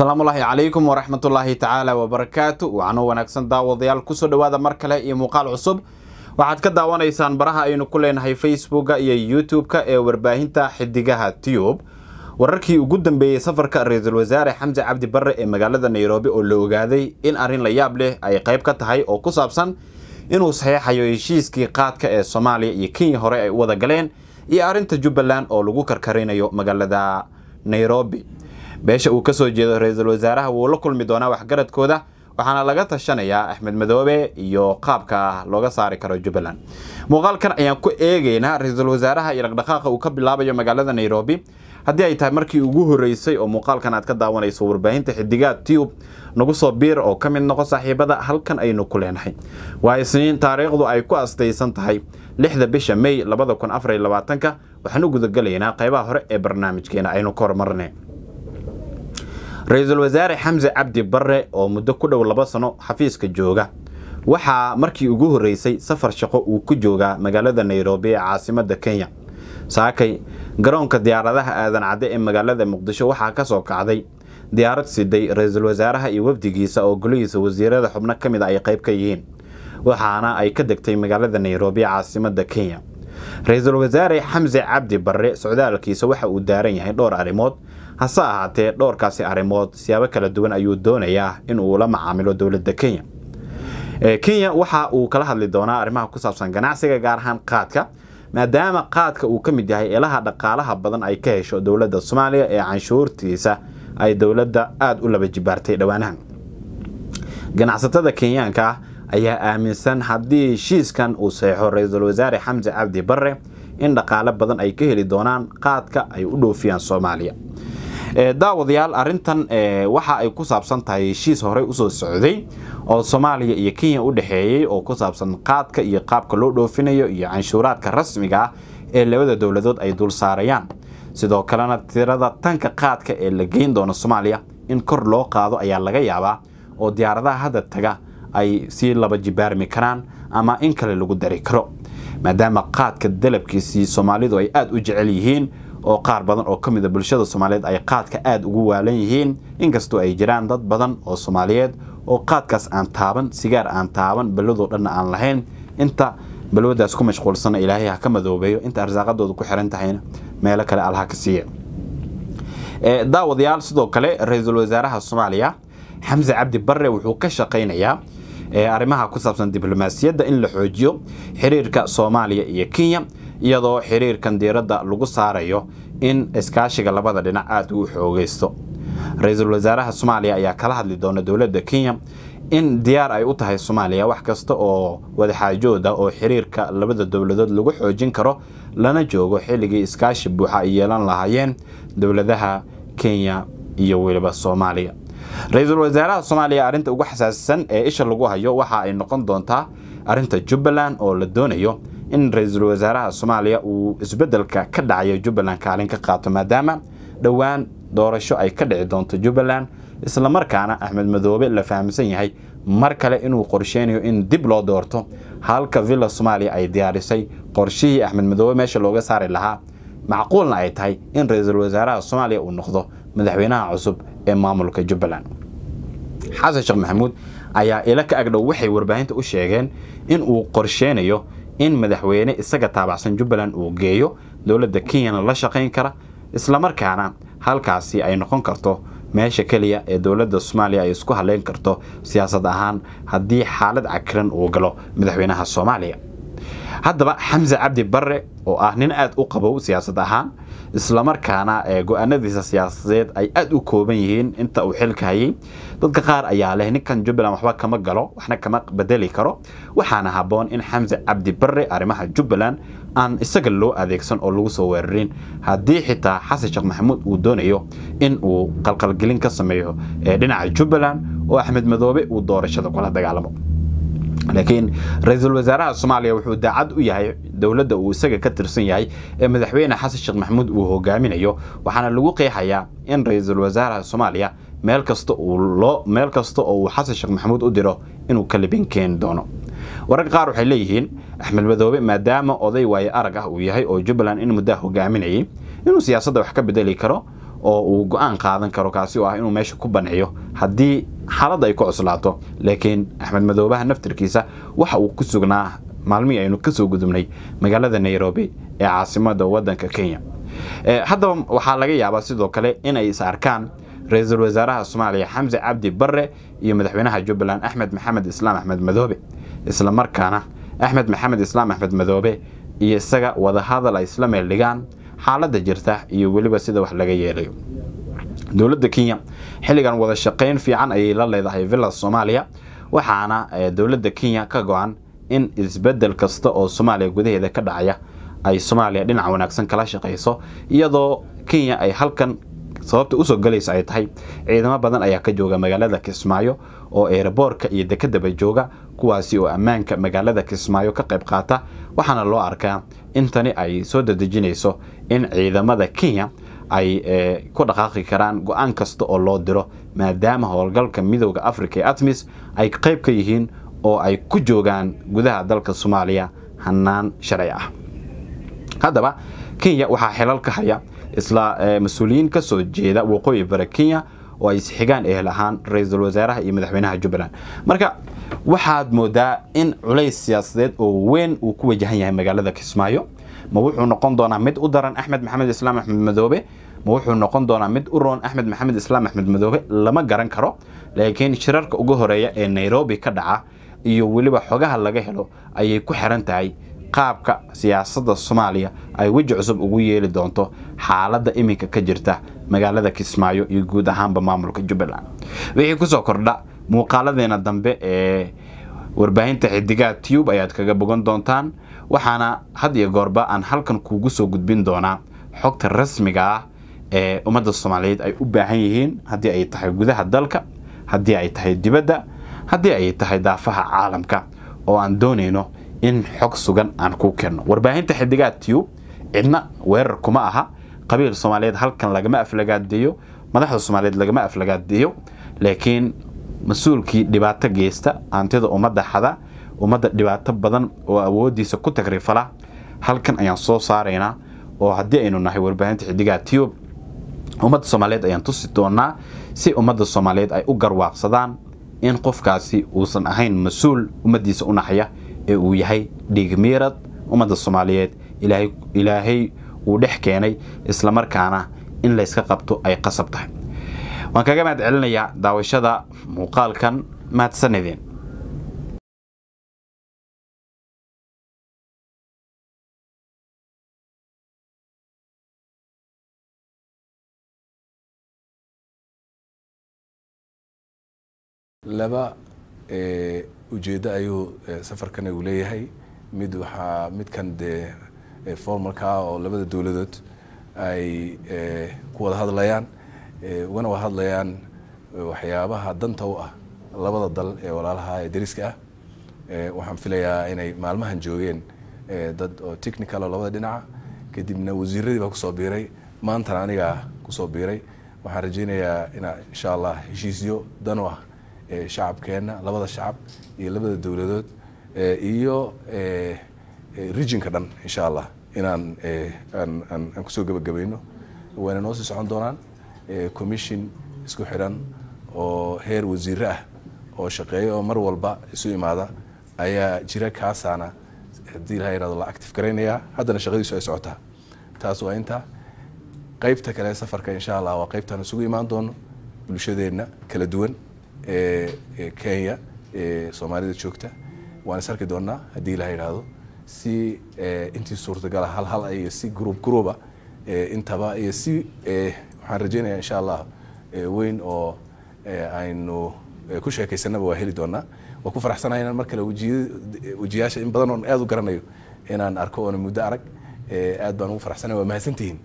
asalaamullaahi calaykum waraxmatullaahi tacaala wabarakaatu wacno wanaagsan daawadayaal kusoo dhowaada mar kale iyo muuqaal cusub waxaad ka daawanaysaan baraha aynu ku leenahay facebooka iyo youtube-ka ee warbaahinta xidigaha tiyub wararkii ugu dambeeyey safarka ra-iisul wasaare xamse cabdi barre ee magaalada nairobi oo la ogaaday in arrin la yaab leh ay qayb ka tahay oo ku saabsan inuu saxeexayo heshiiskii qaadka ee soomaaliya iyo kenya hore ay u wada galeen iyo arrinta jubbaland oo lagu karkarinayo magaalada nairobi beesha uu kasoo jeedo ra-iisul wasaaraha wuu la kulmi doonaa waxgaradkooda waxaana laga tashanayaa axmed madoobe iyo qaabka looga saari karo jubbaland muuqaalkan ayaan ku eegaynaa ra-iisul wasaaraha iyo dhaqdhaqaaqa uu ka bilaabayo magaalada nairobi haddii ay tahay markii ugu horreysay oo muuqaalkan aad ka daawanayso warbaahinta xidigaad tube nagu soo biir oo ka mid noqo saaxiibada halkan aynu ku leenahay waa isniin taariikhdu ay ku astaysan tahay lixda bisha mey labada kun afar iyo labaatanka waxaan gudagelaynaa qaybaha hore ee barnaamijkeena aynu ka hormarnay ra-iisul wasaare xamse cabdi barre oo muddo ku dhow laba sano xafiiska jooga waxaa markii ugu horreysay safar shaqo uu ku joogaa magaalada nairobi ee caasimadda kenya saakay garoonka diyaaradaha aadan cadde ee magaalada muqdisho waxaa ka soo kacday diyaarad siday ra-iisul wasaaraha iyo wafdigiisa oo golihiisa wasiirada xubno ka mid a ah ay qayb ka yihiin waxaana ay ka degtay magaalada nairobi ee caasimada kenya ra-iisul wasaare xamse cabdi barre socdaalkiisa waxa uu daaran yahay dhowr arrimood hase ahaatee dhowrkaasi arrimood siyaabo kala duwan ayuu doonayaa in uu la macaamilo dowladda kenya kenya waxa uu kala hadli doonaa arrimaha ku saabsan ganacsiga gaar ahaan qaadka maadaama qaadka uu ka mid yahay ilaha dhaqaalaha badan ay ka hesho dowladda soomaaliya ee canshuurtiisa ay dowladda aada u laba jibaartay dhowaanahan ganacsatada kenyaanka ayaa aaminsan haddii heshiiskan uu saxeixo ra-iisul wasaare xamse cabdi barre in dhaqaale badan ay ka heli doonaan qaadka ay u dhoofiyaan soomaaliya daawadayaal arintan waxa ay ku saabsan tahay heshiis horey usoo socday oo soomaaliya iyo kenya u dhexeeyey oo ku saabsan qaadka iyo qaabka loo dhoofinayo iyo canshuuraadka rasmiga ah ee labada dowladood ay dul saarayaan sidoo kalena tirada tanka qaadka ee la geyn doono soomaaliya in kor loo qaado ayaa laga yaabaa oo diyaaradaha hadda taga ay sii laba jibaarmi karaan ama in kale lagu dari karo maadaama qaadka dalabkiisii soomaalidu ay aad u jecel yihiin oo qaar badan oo ka mida ah bulshada soomaaliyeed ay qaadka aad ugu waalan yihiin inkastoo ay jiraan dad badan oo soomaaliyeed oo qaadkaas aan taaban sigaar aan taaban balwadoo dhanna aan lahayn inta balwadaas ku mashquulsana ilaahay ha ka madoobeeyo inta arsaaqadooda ku xiran tahayna meelo kale alha ka siiya daawadayaal sidoo kale ra-iisul wasaaraha soomaaliya xamse cabdi barre wuxuu ka shaqaynayaa arrimaha ku saabsan diblomaasiyadda in la xoojiyo xiriirka soomaaliya iyo kenya iyadoo xiriirkan diiradda lagu saarayo in iskaashiga labada dhinac aad u xoogaysto ra-iisul wasaaraha soomaaliya ayaa kala hadli doona dowladda kenya in diyaar ay u tahay soomaaliya wax kasta oo wadaxaajooda oo xiriirka labada dowladood lagu xoojin karo lana joogo xilligii iskaashi buuxa ay yeelan lahaayeen dowladaha kenya iyo weliba soomaaliya ra-iisul wasaaraha soomaaliya arrinta ugu xasaasisan ee isha lagu hayo waxa ay noqon doontaa arrinta jubbaland oo la doonayo in ra-iisul wasaaraha soomaaliya uu isbedelka ka dhacayo jubbaland kaalin ka qaato maadaama dhowaan doorasho ay ka dhici doonto jubbaland islamarkaana axmed madoobe la fahamsan yahay mar kale inuu qorsheynayo in dib loo doorto halka villa soomaaliya ay diyaarisay qorshihii axmed madoobe meesha looga saari lahaa macquulna ay tahay in ra-iisul wasaaraha soomaaliya uu noqdo madaxweynaha cusub ee maamulka jubbaland xasan sheekh maxamuud ayaa ila ka agdhow waxay warbaahinta u sheegeen in uu qorsheynayo in madaxweyne isaga taabacsan jubbaland uu geeyo dowladda kenyana la shaqayn kara islamarkaana halkaasi ay noqon karto meesha keliya ee dowladda soomaaliya ay isku hadleyn karto siyaasad ahaan haddii xaalad cakiran uu galo madaxweynaha soomaaliya haddaba xamse cabdi barre oo ah nin aad u qabow siyaasad ahaan islamarkaana eh, go-aanadiisa siyaasadeed ay aad u kooban yihiin inta uu xilka hayay dadka qaar ayaa leh ninkan jubbaland waxba kama galo waxna kama bedeli karo waxaana haboon in xamse cabdi barre arrimaha jubbaland aan isaga loo adeegsan oo lagu soo weerarin haddii xitaa xasan sheekh maxamuud uu doonayo in uu qalqalgelin ka sameeyo ee eh, dhinaca jubbaland oo axmed madoobe uu doorashada kula dagaalamo laakiin ra-iisul wasaaraha soomaaliya wuxuu daacad u yahay dowladda uu isaga ka tirsan yahay ee madaxweyne xasan sheekh maxamuud uu hogaaminayo waxaana lagu qeexayaa in ra-iisul wasaaraha soomaaliya meel kasta loo meel kasta oo uu xasan sheekh maxamuud u diro inuu kalibin keeni doono wararka qaar waxay leeyihiin axmed madoobe maadaama oday waayo arag ah uu yahay oo jubbaland in muddaa hogaaminayay inuu siyaasadda wax ka bedeli karo oo uu go-aan qaadan karo kaasi oo ah inuu meesha ku banciyo haddii xaaladda ay ku cuslaato laakiin axmed madoobaha naftirkiisa waxa uu ku sugnaa maalmihii aynu ka soo gudubnay magaalada nairobi ee caasimada waddanka kenya haddaba waxaa laga yaabaa sidoo kale in ay is arkaan ra-iisul wasaaraha soomaaliya xamse cabdi barre iyo madaxweynaha jubbaland axmed maxamed islaam axmed madoobe isla markaana axmed maxamed islaam axmed madoobe iyo isaga wadahadal ay isla meel dhigaan xaalada jirta iyo weliba sida wax laga yeelayo dowladda kenya xilligan wada shaqeyn fiican ayay la leedahay villas soomaaliya waxaana eh, dowladda kenya ka go-an in isbedel kasta oo soomaaliya gudaheeda ka dhacaya ay soomaaliya dhinac wanaagsan kala shaqeyso iyadoo kenya ay halkan sababta u soo galaysa ay tahay ciidamo badan ayaa ka jooga magaalada kismaayo oo eeraboorka iyo dekedaba jooga kuwaasi oo ammaanka magaalada kismaayo ka qayb qaata waxaana loo arkaa intani ay soo dadejinayso in ciidamada kenya ay eh, ku dhaqaaqi karaan go-aan kasta oo loo diro maadaama howlgalka midowda afrika ee atmis ay qayb ka yihiin oo ay ku joogaan gudaha dalka soomaaliya hanaan sharci ah haddaba kenya waxaa xelal ka haya isla eh, mas-uuliyiin kasoo jeeda waqooyi bari kenya oo ay isxigaan ehel ahaan ra-iisul wasaaraha iyo madaxweynaha jubbaland marka waxaad moodaa in culays siyaasadeed oo weyn uu ku wajahan yahay magaalada kismaayo ma wuxuu noqon doonaa mid u daran axmed maxamed islaam axmed madoobe ma wuxuu noqon doonaa mid u roon axmed maxamed islaam axmed madoobe lama garan karo laakiin shirarka ugu horeeya ee nairobi ka dhaca iyo weliba xogaha laga helo ayay ku xiran tahay qaabka siyaasadda soomaaliya ay weji cusub ugu yeeli doonto xaaladda iminka ka jirta magaalada kismaayo iyo guud ahaanba maamulka jubbaland wixii kusoo kordha muuqaaladeena dambe ee warbaahinta xidigaha tube ayaad kaga bogan doontaan waxaana had iyo goorba aan halkan kuugu soo gudbin doonaa xogta rasmiga ah ee ummadda soomaaliyeed ay u baahan yihiin haddii ay tahay gudaha dalka haddii ay tahay dibadda haddii ay tahay daafaha caalamka oo aan doonayno in xog sugan aan kuu kenno warbaahinta xidigaa tiyub cidna weerar kuma aha qabiil soomaaliyeed halkan lagama aflagaadeeyo madaxda soomaaliyeed lagama aflagaadeeyo laakiin mas-uulkii dhibaato geysta hantida ummadda xada ummadda dhibaato badan oo awoodiisa ku takrifala halkan ayaan soo saaraynaa oo haddii aynu nahay warbaahinta xidigaa tiyub ummadda soomaaliyeed ayaan tusi doonaa si ummadda soomaaliyeed ay u garwaaqsadaan in qofkaasi uusan ahayn mas-uul ummaddiisa u naxaya ee uu yahay dhiigmiirad ummadda soomaaliyeed ilaahay uu dhex keenay islamarkaana in layska qabto ay qasab tahay waan kaga mahad celinayaa daawashada muuqaalkan mahadsanideen laba ujeedo ayuu eh, safarkana uu leeyahay mid waxaa midkan dee eh, formalkaa ah oo labada dowladood ay eh, ku wada hadlayaan ugana wada hadlayaan waxyaabaha danta u ah labada dal ee walaalaha ee deriska ah waxaan filayaa inay maalmahan joogeen dad oo technical oo labada dhinaca kadibna wasiiradii baa kusoo biiray maantana anigaa kusoo biiray waxaan rajaynayaa inaa insha allah heshiisyo dan u ah shacabkeena labada shacab iyo labada dowladood iyo rijinka dhan insha allah inaan aan kusoo gebagabayno wayna noo sii socon doonaan commission isku xiran oo heer wasiire ah oo shaqeeya oo mar walba isu imaada ayaa jira kaasaana haddii laha yhado la active garaynayaa haddana shaqadiisu ay socotaa taas waa inta qaybta kale safarka insha allah waa qaybtaan isugu imaan doono bulshadeena kala duwan E, e, kenya e, soomaalida joogta waan is arki doonaa haddii ilaha idhaahdo si intii suurtagala hal hal ah iyo si gruub gruuba intaba iyo si waxaan rajeynaya insha allah weyn oo aynu ku sheekaysanaba waa heli doonaa waa ku faraxsanahay inaan mar kale wejiyaasha in badan oon aad u garanayo inaan arko oona muddo arag aad baan ugu faraxsanay waa mahadsantihiin